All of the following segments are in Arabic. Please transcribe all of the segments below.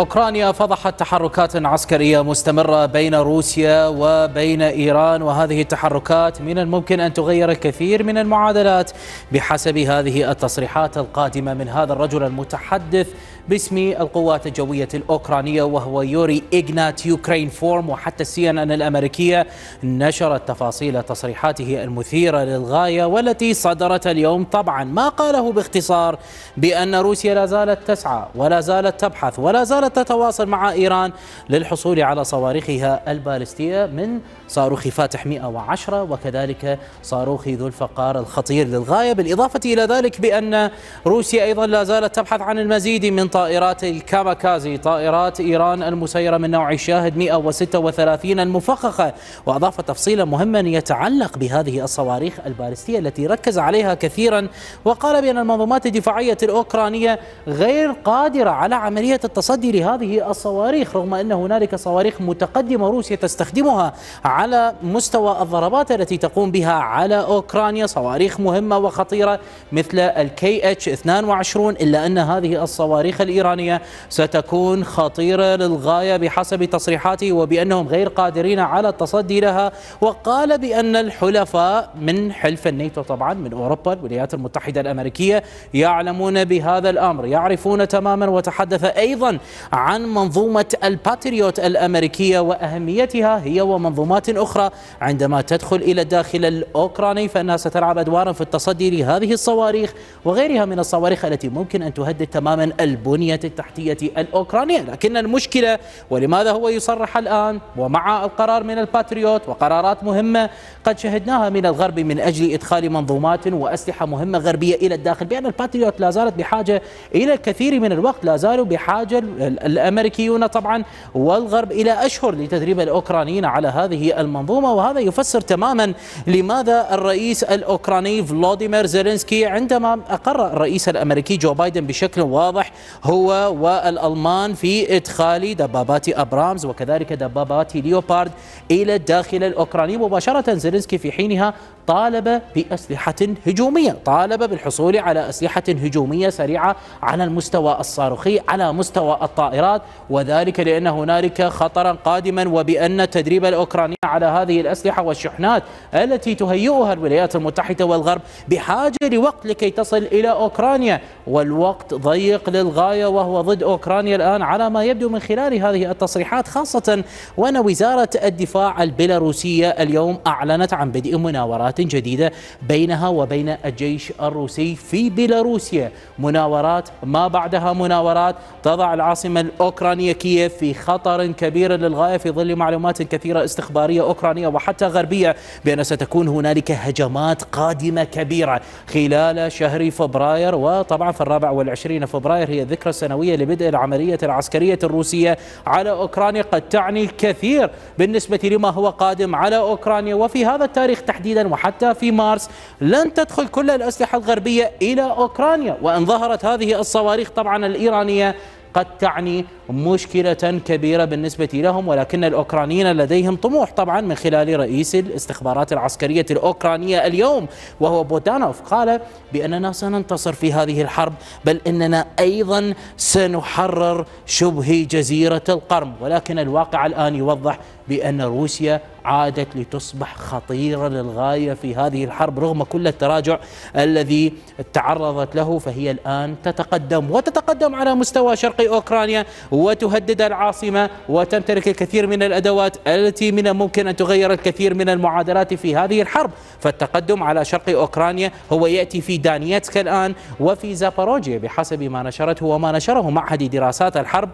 أوكرانيا فضحت تحركات عسكرية مستمرة بين روسيا وبين إيران وهذه التحركات من الممكن أن تغير الكثير من المعادلات بحسب هذه التصريحات القادمة من هذا الرجل المتحدث باسم القوات الجوية الأوكرانية وهو يوري إغنات يوكرين فورم وحتى السي ان ان الأمريكية نشرت تفاصيل تصريحاته المثيرة للغاية والتي صدرت اليوم طبعا ما قاله باختصار بأن روسيا لا زالت تسعى ولا زالت تبحث ولا زالت تتواصل مع إيران للحصول على صواريخها البالستية من صاروخ فاتح 110 وكذلك صاروخ ذو الفقار الخطير للغاية بالإضافة إلى ذلك بأن روسيا أيضا لا زالت تبحث عن المزيد من طائرات الكاماكازي طائرات إيران المسيرة من نوع الشاهد 136 المفخخة وأضاف تفصيلا مهما يتعلق بهذه الصواريخ البالستية التي ركز عليها كثيرا وقال بأن المنظومات الدفاعية الأوكرانية غير قادرة على عملية التصدي هذه الصواريخ رغم أن هنالك صواريخ متقدمة روسيا تستخدمها على مستوى الضربات التي تقوم بها على أوكرانيا صواريخ مهمة وخطيرة مثل الكي اتش 22 إلا أن هذه الصواريخ الإيرانية ستكون خطيرة للغاية بحسب تصريحاته وبأنهم غير قادرين على التصدي لها وقال بأن الحلفاء من حلف النيتو طبعا من أوروبا الولايات المتحدة الأمريكية يعلمون بهذا الأمر يعرفون تماما وتحدث أيضا عن منظومة الباتريوت الأمريكية وأهميتها هي ومنظومات أخرى عندما تدخل إلى الداخل الأوكراني فإنها ستلعب أدوارا في التصدي لهذه الصواريخ وغيرها من الصواريخ التي ممكن أن تهدد تماما البنية التحتية الأوكرانية لكن المشكلة ولماذا هو يصرح الآن ومع القرار من الباتريوت وقرارات مهمة قد شهدناها من الغرب من أجل إدخال منظومات وأسلحة مهمة غربية إلى الداخل بأن الباتريوت لا زالت بحاجة إلى الكثير من الوقت لا زالوا بحاجة الأمريكيون طبعا والغرب إلى أشهر لتدريب الأوكرانيين على هذه المنظومة وهذا يفسر تماما لماذا الرئيس الأوكراني فلاديمير زيلينسكي عندما أقر الرئيس الأمريكي جو بايدن بشكل واضح هو والألمان في إدخال دبابات أبرامز وكذلك دبابات ليوبارد إلى الداخل الأوكراني مباشرة زيلينسكي في حينها طالب بأسلحة هجومية طالب بالحصول على أسلحة هجومية سريعة على المستوى الصاروخي على مستوى الطائرات الطائرات وذلك لأن هنالك خطرا قادما وبأن تدريب الأوكراني على هذه الأسلحة والشحنات التي تهيئها الولايات المتحدة والغرب بحاجة لوقت لكي تصل إلى أوكرانيا والوقت ضيق للغاية وهو ضد أوكرانيا الآن على ما يبدو من خلال هذه التصريحات خاصة وأن وزارة الدفاع البيلاروسية اليوم أعلنت عن بدء مناورات جديدة بينها وبين الجيش الروسي في بيلاروسيا مناورات ما بعدها مناورات تضع العاصمة العاصمة الأوكرانية كييف في خطر كبير للغاية في ظل معلومات كثيرة استخبارية أوكرانية وحتى غربية بأن ستكون هنالك هجمات قادمة كبيرة خلال شهر فبراير وطبعا في الرابع والعشرين فبراير هي الذكرى السنوية لبدء العملية العسكرية الروسية على أوكرانيا قد تعني الكثير بالنسبة لما هو قادم على أوكرانيا وفي هذا التاريخ تحديدا وحتى في مارس لن تدخل كل الأسلحة الغربية إلى أوكرانيا وأن ظهرت هذه الصواريخ طبعا الإيرانية قد تعني مشكلة كبيرة بالنسبة لهم ولكن الأوكرانيين لديهم طموح طبعا من خلال رئيس الاستخبارات العسكرية الأوكرانية اليوم وهو بودانوف قال بأننا سننتصر في هذه الحرب بل إننا أيضا سنحرر شبه جزيرة القرم ولكن الواقع الآن يوضح بأن روسيا عادت لتصبح خطيرة للغاية في هذه الحرب رغم كل التراجع الذي تعرضت له فهي الآن تتقدم وتتقدم على مستوى شرق أوكرانيا وتهدد العاصمة وتمتلك الكثير من الأدوات التي من الممكن أن تغير الكثير من المعادلات في هذه الحرب فالتقدم على شرق أوكرانيا هو يأتي في دانيتسك الآن وفي زاباروجيا بحسب ما نشرته وما نشره معهد دراسات الحرب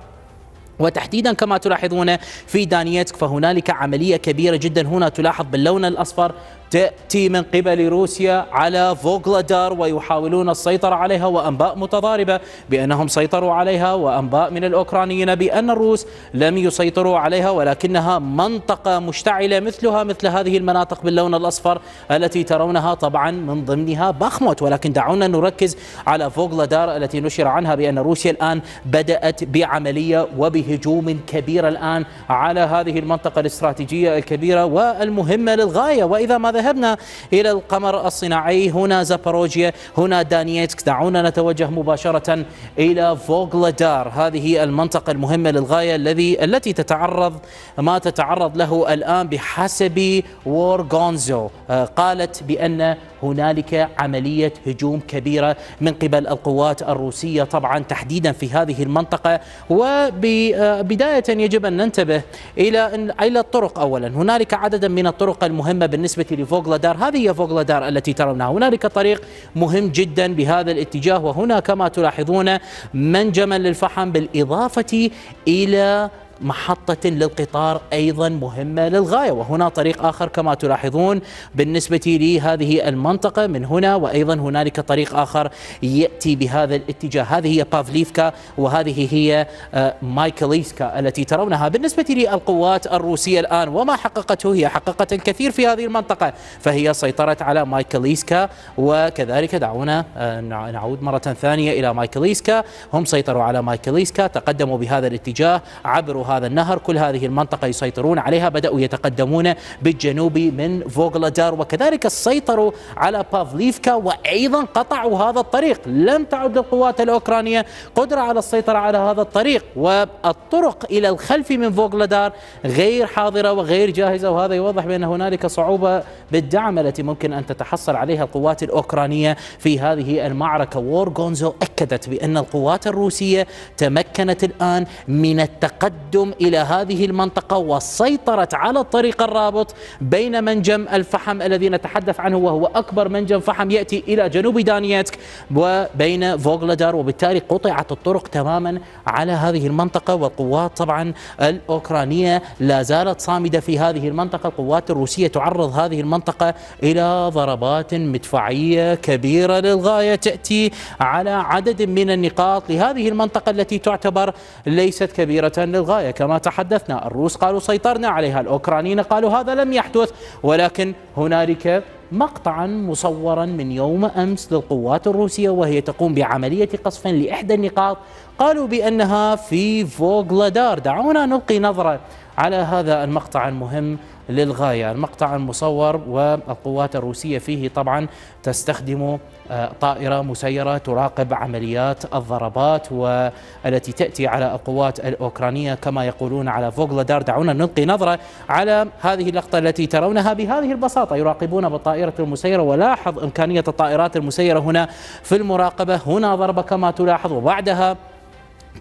وتحديدا كما تلاحظون في دانيتسك فهنالك عملية كبيرة جدا هنا تلاحظ باللون الأصفر تأتي من قبل روسيا على فوغلادار ويحاولون السيطرة عليها وأنباء متضاربة بأنهم سيطروا عليها وأنباء من الأوكرانيين بأن الروس لم يسيطروا عليها ولكنها منطقة مشتعلة مثلها مثل هذه المناطق باللون الأصفر التي ترونها طبعا من ضمنها باخموت ولكن دعونا نركز على فوغلادار التي نشر عنها بأن روسيا الآن بدأت بعملية وبه هجوم كبير الآن على هذه المنطقة الاستراتيجية الكبيرة والمهمة للغاية وإذا ما ذهبنا إلى القمر الصناعي هنا زاباروجيا هنا دانييتسك دعونا نتوجه مباشرة إلى فوغلادار هذه المنطقة المهمة للغاية الذي التي تتعرض ما تتعرض له الآن بحسب وورغونزو آه، قالت بأن هنالك عملية هجوم كبيرة من قبل القوات الروسية طبعا تحديدا في هذه المنطقة وبداية يجب أن ننتبه إلى إلى الطرق أولا هنالك عددا من الطرق المهمة بالنسبة لفوغلادار هذه هي فوغلادار التي ترونها هنالك طريق مهم جدا بهذا الاتجاه وهنا كما تلاحظون منجما للفحم بالإضافة إلى محطة للقطار أيضا مهمة للغاية وهنا طريق آخر كما تلاحظون بالنسبة لهذه المنطقة من هنا وأيضا هنالك طريق آخر يأتي بهذا الاتجاه هذه هي بافليفكا وهذه هي آه، مايكليسكا التي ترونها بالنسبة للقوات الروسية الآن وما حققته هي حققت الكثير في هذه المنطقة فهي سيطرت على مايكليسكا وكذلك دعونا آه، نعود مرة ثانية إلى مايكليسكا هم سيطروا على مايكليسكا تقدموا بهذا الاتجاه عبر هذا النهر كل هذه المنطقة يسيطرون عليها بدأوا يتقدمون بالجنوب من فوغلادار وكذلك سيطروا على بافليفكا وأيضا قطعوا هذا الطريق لم تعد القوات الأوكرانية قدرة على السيطرة على هذا الطريق والطرق إلى الخلف من فوغلادار غير حاضرة وغير جاهزة وهذا يوضح بأن هنالك صعوبة بالدعم التي ممكن أن تتحصل عليها القوات الأوكرانية في هذه المعركة وورغونزو أكدت بأن القوات الروسية تمكنت الآن من التقدم التقدم إلى هذه المنطقة وسيطرت على الطريق الرابط بين منجم الفحم الذي نتحدث عنه وهو أكبر منجم فحم يأتي إلى جنوب دانييتسك وبين فوغلدار وبالتالي قطعت الطرق تماما على هذه المنطقة والقوات طبعا الأوكرانية لا زالت صامدة في هذه المنطقة القوات الروسية تعرض هذه المنطقة إلى ضربات مدفعية كبيرة للغاية تأتي على عدد من النقاط لهذه المنطقة التي تعتبر ليست كبيرة للغاية القضايا كما تحدثنا الروس قالوا سيطرنا عليها الأوكرانيين قالوا هذا لم يحدث ولكن هنالك مقطعا مصورا من يوم أمس للقوات الروسية وهي تقوم بعملية قصف لإحدى النقاط قالوا بأنها في فوغلادار دعونا نلقي نظرة على هذا المقطع المهم للغاية المقطع المصور والقوات الروسية فيه طبعا تستخدم آه، طائرة مسيرة تراقب عمليات الضربات والتي تأتي على القوات الأوكرانية كما يقولون على فوغلدار دعونا نلقي نظرة على هذه اللقطة التي ترونها بهذه البساطة يراقبون بالطائرة المسيرة ولاحظ إمكانية الطائرات المسيرة هنا في المراقبة هنا ضربة كما تلاحظ وبعدها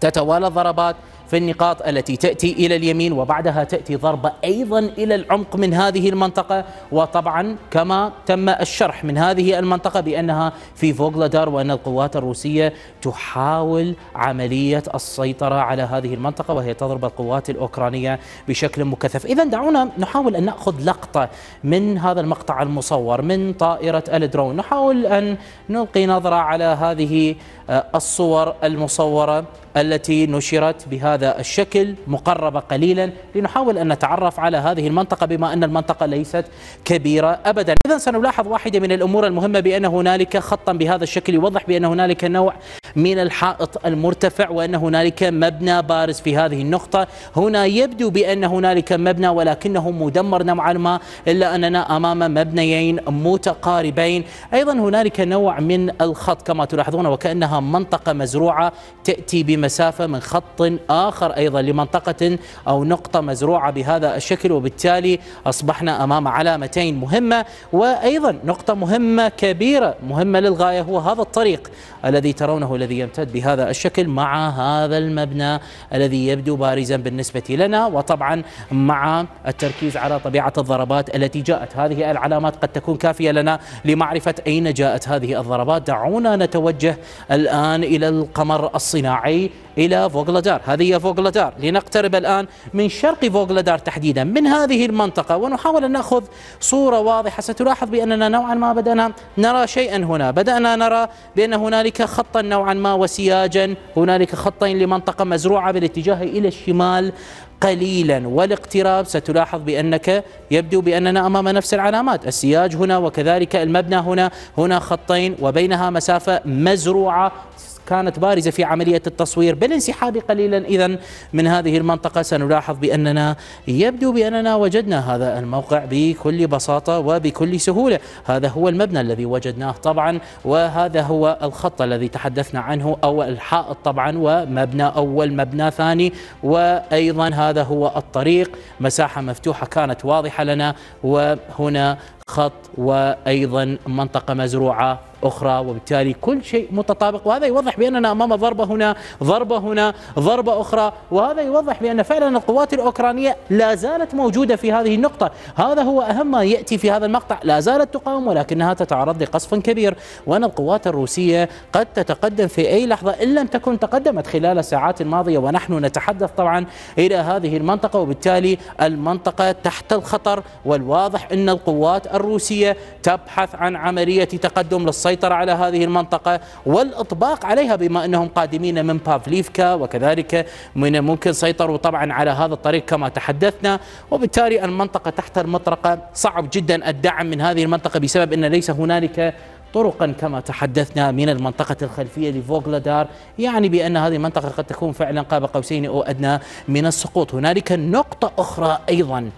تتوالى الضربات في النقاط التي تأتي إلى اليمين وبعدها تأتي ضربة أيضا إلى العمق من هذه المنطقة وطبعا كما تم الشرح من هذه المنطقة بأنها في فوغلادار وأن القوات الروسية تحاول عملية السيطرة على هذه المنطقة وهي تضرب القوات الأوكرانية بشكل مكثف إذا دعونا نحاول أن نأخذ لقطة من هذا المقطع المصور من طائرة الدرون نحاول أن نلقي نظرة على هذه آه، الصور المصورة التي نشرت بهذا الشكل مقربة قليلا لنحاول أن نتعرف على هذه المنطقة بما أن المنطقة ليست كبيرة أبدا إذا سنلاحظ واحدة من الأمور المهمة بأن هنالك خطا بهذا الشكل يوضح بأن هنالك نوع من الحائط المرتفع وأن هنالك مبنى بارز في هذه النقطة هنا يبدو بأن هنالك مبنى ولكنه مدمر نوعا ما إلا أننا أمام مبنيين متقاربين أيضا هنالك نوع من الخط كما تلاحظون وكأنها منطقة مزروعة تأتي بمسافة من خط آخر أيضا لمنطقة أو نقطة مزروعة بهذا الشكل وبالتالي أصبحنا أمام علامتين مهمة وأيضا نقطة مهمة كبيرة مهمة للغاية هو هذا الطريق الذي ترونه الذي يمتد بهذا الشكل مع هذا المبنى الذي يبدو بارزا بالنسبة لنا وطبعا مع التركيز على طبيعة الضربات التي جاءت هذه العلامات قد تكون كافية لنا لمعرفة أين جاءت هذه الضربات دعونا نتوجه الآن إلى القمر الصناعي إلى فوغلدار هذه هي فوغلدار لنقترب الآن من شرق فوغلدار تحديدا من هذه المنطقة ونحاول أن نأخذ صورة واضحة ستلاحظ بأننا نوعا ما بدأنا نرى شيئا هنا بدأنا نرى بأن هنالك خطا نوعا ما وسياجا هنالك خطين لمنطقة مزروعة بالاتجاه إلى الشمال قليلا والاقتراب ستلاحظ بأنك يبدو بأننا أمام نفس العلامات السياج هنا وكذلك المبنى هنا هنا خطين وبينها مسافة مزروعة كانت بارزة في عملية التصوير بالانسحاب قليلا إذا من هذه المنطقة سنلاحظ بأننا يبدو بأننا وجدنا هذا الموقع بكل بساطة وبكل سهولة هذا هو المبنى الذي وجدناه طبعا وهذا هو الخط الذي تحدثنا عنه أو الحائط طبعا ومبنى أول مبنى ثاني وأيضا هذا هو الطريق مساحة مفتوحة كانت واضحة لنا وهنا خط وايضا منطقه مزروعه اخرى وبالتالي كل شيء متطابق وهذا يوضح باننا امام ضربه هنا ضربه هنا ضربه اخرى وهذا يوضح بان فعلا القوات الاوكرانيه لا زالت موجوده في هذه النقطه هذا هو اهم ما ياتي في هذا المقطع لا زالت تقاوم ولكنها تتعرض لقصف كبير وان القوات الروسيه قد تتقدم في اي لحظه ان لم تكن تقدمت خلال الساعات الماضيه ونحن نتحدث طبعا الى هذه المنطقه وبالتالي المنطقه تحت الخطر والواضح ان القوات الروسية تبحث عن عملية تقدم للسيطرة على هذه المنطقة والإطباق عليها بما أنهم قادمين من بافليفكا وكذلك من ممكن سيطروا طبعا على هذا الطريق كما تحدثنا وبالتالي المنطقة تحت المطرقة صعب جدا الدعم من هذه المنطقة بسبب أن ليس هنالك طرقا كما تحدثنا من المنطقة الخلفية لفوغلادار يعني بأن هذه المنطقة قد تكون فعلا قاب قوسين أو أدنى من السقوط هنالك نقطة أخرى أيضا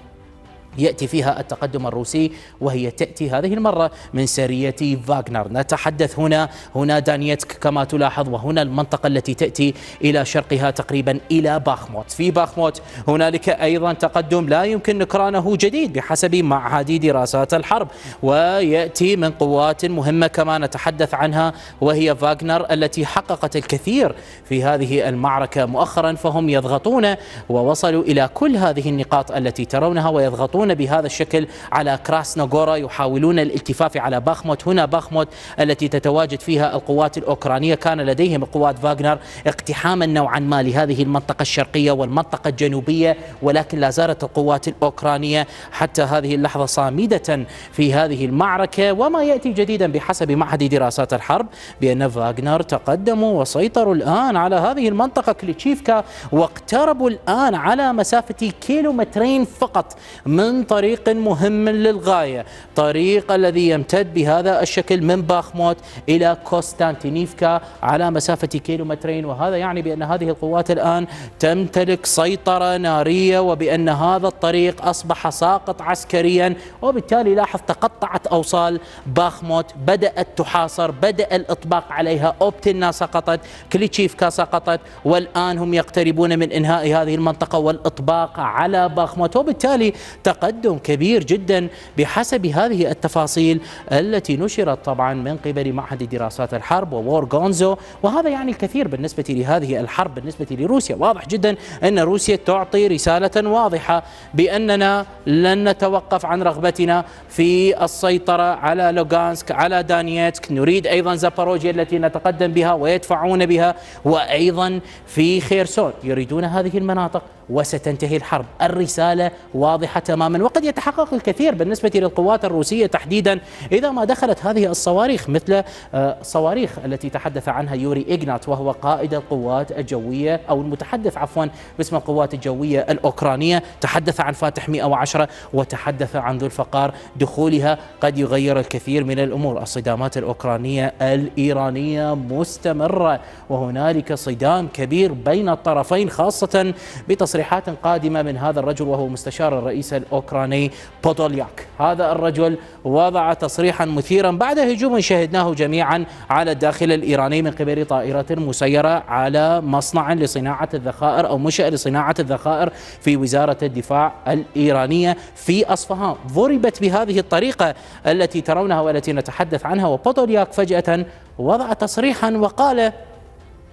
يأتي فيها التقدم الروسي وهي تأتي هذه المرة من سرية فاغنر نتحدث هنا هنا دانيتك كما تلاحظ وهنا المنطقة التي تأتي إلى شرقها تقريبا إلى باخموت في باخموت هنالك أيضا تقدم لا يمكن نكرانه جديد بحسب معهد دراسات الحرب ويأتي من قوات مهمة كما نتحدث عنها وهي فاغنر التي حققت الكثير في هذه المعركة مؤخرا فهم يضغطون ووصلوا إلى كل هذه النقاط التي ترونها ويضغطون يعملون بهذا الشكل على كراسنوغورا يحاولون الالتفاف على باخموت هنا باخموت التي تتواجد فيها القوات الأوكرانية كان لديهم قوات فاغنر اقتحاما نوعا ما لهذه المنطقة الشرقية والمنطقة الجنوبية ولكن لا زالت القوات الأوكرانية حتى هذه اللحظة صامدة في هذه المعركة وما يأتي جديدا بحسب معهد دراسات الحرب بأن فاغنر تقدموا وسيطروا الآن على هذه المنطقة كليتشيفكا واقتربوا الآن على مسافة كيلومترين فقط من ضمن طريق مهم للغاية طريق الذي يمتد بهذا الشكل من باخموت إلى كوستانتينيفكا على مسافة كيلومترين وهذا يعني بأن هذه القوات الآن تمتلك سيطرة نارية وبأن هذا الطريق أصبح ساقط عسكريا وبالتالي لاحظ تقطعت أوصال باخموت بدأت تحاصر بدأ الإطباق عليها أوبتنا سقطت كليتشيفكا سقطت والآن هم يقتربون من إنهاء هذه المنطقة والإطباق على باخموت وبالتالي تقدم كبير جدا بحسب هذه التفاصيل التي نشرت طبعا من قبل معهد دراسات الحرب وور جونزو وهذا يعني الكثير بالنسبة لهذه الحرب بالنسبة لروسيا واضح جدا أن روسيا تعطي رسالة واضحة بأننا لن نتوقف عن رغبتنا في السيطرة على لوغانسك على دانييتسك نريد أيضا زاباروجيا التي نتقدم بها ويدفعون بها وأيضا في خيرسون يريدون هذه المناطق وستنتهي الحرب الرسالة واضحة تماما وقد يتحقق الكثير بالنسبة للقوات الروسية تحديدا إذا ما دخلت هذه الصواريخ مثل آه، صواريخ التي تحدث عنها يوري إغنات وهو قائد القوات الجوية أو المتحدث عفوا باسم القوات الجوية الأوكرانية تحدث عن فاتح 110 وتحدث عن ذو الفقار دخولها قد يغير الكثير من الأمور الصدامات الأوكرانية الإيرانية مستمرة وهنالك صدام كبير بين الطرفين خاصة بتصريح تصريحات قادمة من هذا الرجل وهو مستشار الرئيس الأوكراني بودولياك هذا الرجل وضع تصريحا مثيرا بعد هجوم شهدناه جميعا على الداخل الإيراني من قبل طائرة مسيرة على مصنع لصناعة الذخائر أو منشأ لصناعة الذخائر في وزارة الدفاع الإيرانية في أصفهان ضربت بهذه الطريقة التي ترونها والتي نتحدث عنها وبودولياك فجأة وضع تصريحا وقال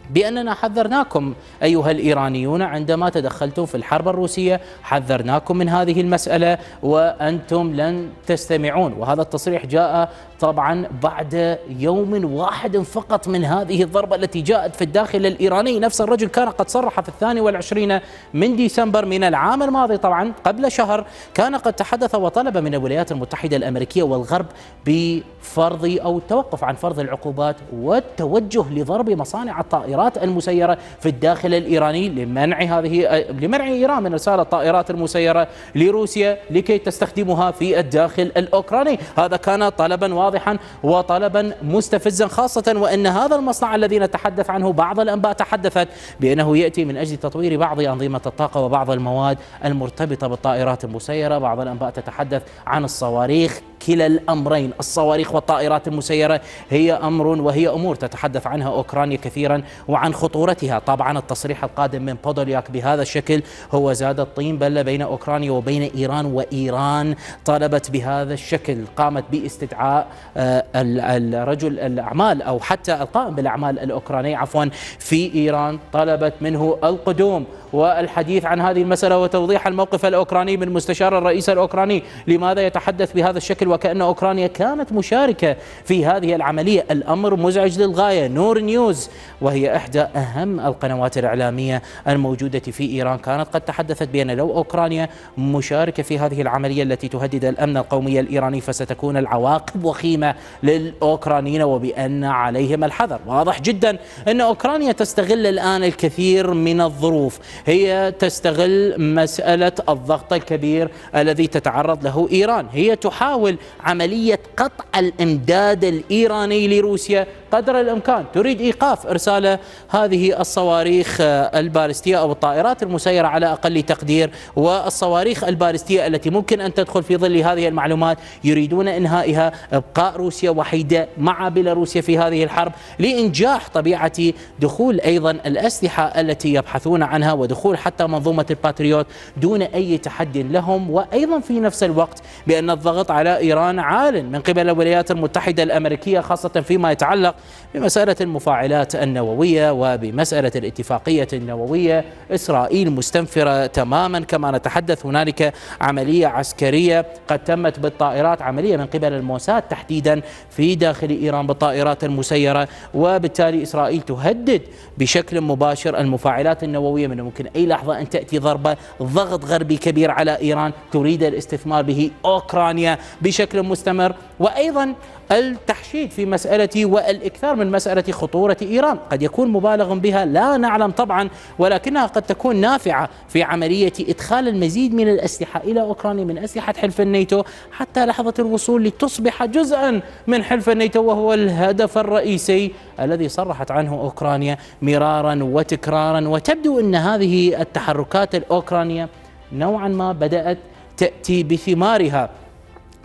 بأننا حذرناكم أيها الإيرانيون عندما تدخلتم في الحرب الروسية حذرناكم من هذه المسألة وأنتم لن تستمعون وهذا التصريح جاء طبعا بعد يوم واحد فقط من هذه الضربة التي جاءت في الداخل الإيراني نفس الرجل كان قد صرح في الثاني والعشرين من ديسمبر من العام الماضي طبعا قبل شهر كان قد تحدث وطلب من الولايات المتحدة الأمريكية والغرب بفرض أو التوقف عن فرض العقوبات والتوجه لضرب مصانع الطائرات الطائرات المسيرة في الداخل الإيراني لمنع هذه لمنع إيران من إرسال الطائرات المسيرة لروسيا لكي تستخدمها في الداخل الأوكراني هذا كان طلبا واضحا وطلبا مستفزا خاصة وأن هذا المصنع الذي نتحدث عنه بعض الأنباء تحدثت بأنه يأتي من أجل تطوير بعض أنظمة الطاقة وبعض المواد المرتبطة بالطائرات المسيرة بعض الأنباء تتحدث عن الصواريخ كلا الأمرين الصواريخ والطائرات المسيرة هي أمر وهي أمور تتحدث عنها أوكرانيا كثيرا وعن خطورتها طبعا التصريح القادم من بودولياك بهذا الشكل هو زاد الطين بلة بين أوكرانيا وبين إيران وإيران طلبت بهذا الشكل قامت باستدعاء آه، الرجل الأعمال أو حتى القائم بالأعمال الأوكراني عفوا في إيران طلبت منه القدوم والحديث عن هذه المسألة وتوضيح الموقف الأوكراني من مستشار الرئيس الأوكراني لماذا يتحدث بهذا الشكل وكأن أوكرانيا كانت مشاركة في هذه العملية الأمر مزعج للغاية نور نيوز وهي إحدى أهم القنوات الإعلامية الموجودة في إيران كانت قد تحدثت بأن لو أوكرانيا مشاركة في هذه العملية التي تهدد الأمن القومي الإيراني فستكون العواقب وخيمة للأوكرانيين وبأن عليهم الحذر واضح جدا أن أوكرانيا تستغل الآن الكثير من الظروف هي تستغل مسألة الضغط الكبير الذي تتعرض له إيران هي تحاول عملية قطع الإمداد الإيراني لروسيا قدر الإمكان تريد إيقاف إرسال هذه الصواريخ البالستية أو الطائرات المسيرة على أقل تقدير والصواريخ البالستية التي ممكن أن تدخل في ظل هذه المعلومات يريدون إنهائها إبقاء روسيا وحيدة مع بيلاروسيا في هذه الحرب لإنجاح طبيعة دخول أيضا الأسلحة التي يبحثون عنها ودخول حتى منظومة الباتريوت دون أي تحدي لهم وأيضا في نفس الوقت بأن الضغط على إيران عال من قبل الولايات المتحدة الأمريكية خاصة فيما يتعلق بمسألة المفاعلات النووية وبمسألة الاتفاقية النووية إسرائيل مستنفرة تماما كما نتحدث هنالك عملية عسكرية قد تمت بالطائرات عملية من قبل الموساد تحديدا في داخل إيران بالطائرات المسيرة وبالتالي إسرائيل تهدد بشكل مباشر المفاعلات النووية من ممكن أي لحظة أن تأتي ضربة ضغط غربي كبير على إيران تريد الاستثمار به أوكرانيا بشكل مستمر وأيضا التحشيد في مسألة والإكثار من مسألة خطورة إيران قد يكون مبالغ بها لا نعلم طبعا ولكنها قد تكون نافعة في عملية إدخال المزيد من الأسلحة إلى أوكرانيا من أسلحة حلف الناتو حتى لحظة الوصول لتصبح جزءا من حلف الناتو وهو الهدف الرئيسي الذي صرحت عنه أوكرانيا مرارا وتكرارا وتبدو أن هذه التحركات الأوكرانية نوعا ما بدأت تأتي بثمارها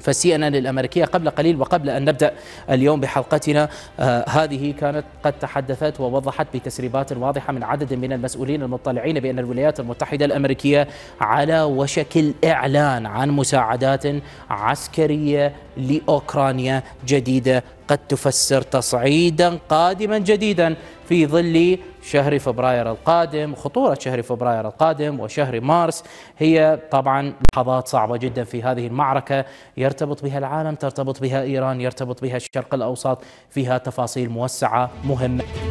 فالسي ان ان الامريكيه قبل قليل وقبل ان نبدا اليوم بحلقتنا آه هذه كانت قد تحدثت ووضحت بتسريبات واضحه من عدد من المسؤولين المطلعين بان الولايات المتحده الامريكيه على وشك الاعلان عن مساعدات عسكريه لاوكرانيا جديده قد تفسر تصعيدا قادما جديدا في ظل شهر فبراير القادم خطورة شهر فبراير القادم وشهر مارس هي طبعا لحظات صعبة جدا في هذه المعركة يرتبط بها العالم ترتبط بها إيران يرتبط بها الشرق الأوسط فيها تفاصيل موسعة مهمة